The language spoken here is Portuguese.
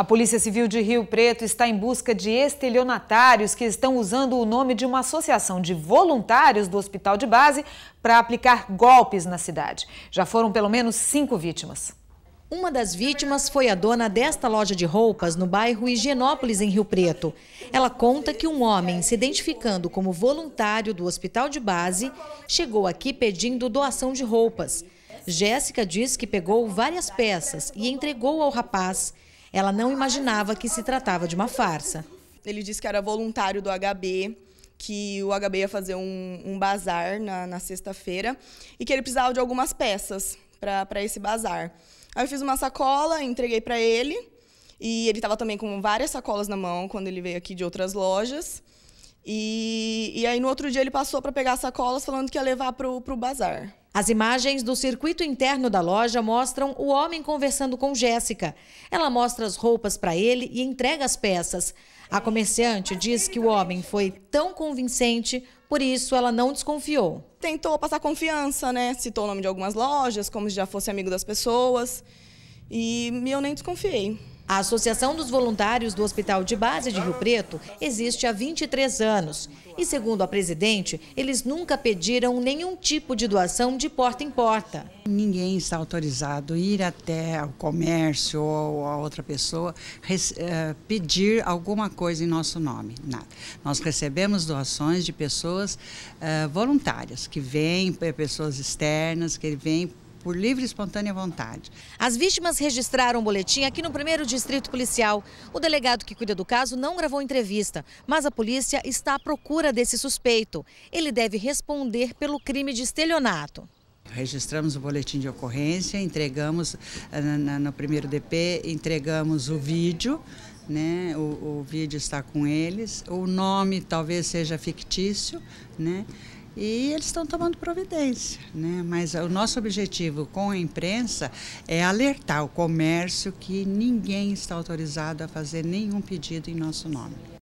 A Polícia Civil de Rio Preto está em busca de estelionatários que estão usando o nome de uma associação de voluntários do hospital de base para aplicar golpes na cidade. Já foram pelo menos cinco vítimas. Uma das vítimas foi a dona desta loja de roupas no bairro Higienópolis, em Rio Preto. Ela conta que um homem, se identificando como voluntário do hospital de base, chegou aqui pedindo doação de roupas. Jéssica diz que pegou várias peças e entregou ao rapaz. Ela não imaginava que se tratava de uma farsa. Ele disse que era voluntário do HB, que o HB ia fazer um, um bazar na, na sexta-feira e que ele precisava de algumas peças para esse bazar. Aí eu fiz uma sacola, entreguei para ele e ele estava também com várias sacolas na mão quando ele veio aqui de outras lojas. E, e aí no outro dia ele passou para pegar as sacolas falando que ia levar para o bazar. As imagens do circuito interno da loja mostram o homem conversando com Jéssica. Ela mostra as roupas para ele e entrega as peças. A comerciante diz que o homem foi tão convincente, por isso ela não desconfiou. Tentou passar confiança, né? Citou o nome de algumas lojas, como se já fosse amigo das pessoas. E eu nem desconfiei. A Associação dos Voluntários do Hospital de Base de Rio Preto existe há 23 anos e, segundo a presidente, eles nunca pediram nenhum tipo de doação de porta em porta. Ninguém está autorizado a ir até o comércio ou a outra pessoa eh, pedir alguma coisa em nosso nome, nada. Nós recebemos doações de pessoas eh, voluntárias, que vêm, eh, pessoas externas, que vêm por livre e espontânea vontade. As vítimas registraram o um boletim aqui no primeiro distrito policial. O delegado que cuida do caso não gravou entrevista, mas a polícia está à procura desse suspeito. Ele deve responder pelo crime de estelionato. Registramos o boletim de ocorrência, entregamos eh, no primeiro DP, entregamos o vídeo, né? O, o vídeo está com eles. O nome talvez seja fictício, né? e eles estão tomando providência. Né? Mas o nosso objetivo com a imprensa é alertar o comércio que ninguém está autorizado a fazer nenhum pedido em nosso nome.